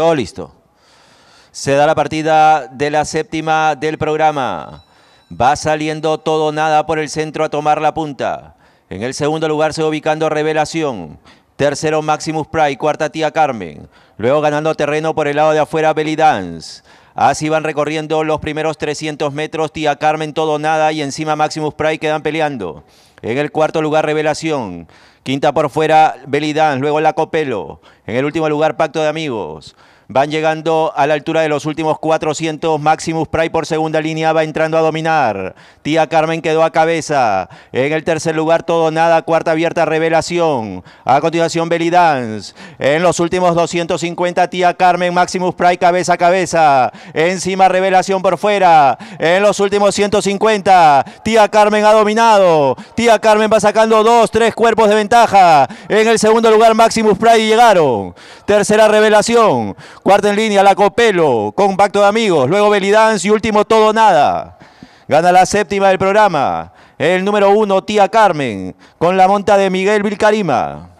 Todo listo. Se da la partida de la séptima del programa. Va saliendo todo nada por el centro a tomar la punta. En el segundo lugar se va ubicando Revelación. Tercero Maximus Pride, cuarta tía Carmen. Luego ganando terreno por el lado de afuera Belly Dance. Así van recorriendo los primeros 300 metros, Tía Carmen todo nada y encima Maximus Pride quedan peleando. En el cuarto lugar Revelación, quinta por fuera Belidán, luego Lacopelo. en el último lugar Pacto de Amigos. Van llegando a la altura de los últimos 400. Maximus Pry por segunda línea va entrando a dominar. Tía Carmen quedó a cabeza. En el tercer lugar, todo nada. Cuarta abierta, revelación. A continuación, Belly Dance. En los últimos 250, Tía Carmen, Maximus Pry cabeza a cabeza. Encima, revelación por fuera. En los últimos 150, Tía Carmen ha dominado. Tía Carmen va sacando dos, tres cuerpos de ventaja. En el segundo lugar, Maximus Pry llegaron. Tercera revelación. Cuarta en línea, la Copelo, con pacto de amigos. Luego Belidance y último todo nada. Gana la séptima del programa. El número uno, tía Carmen, con la monta de Miguel Vilcarima.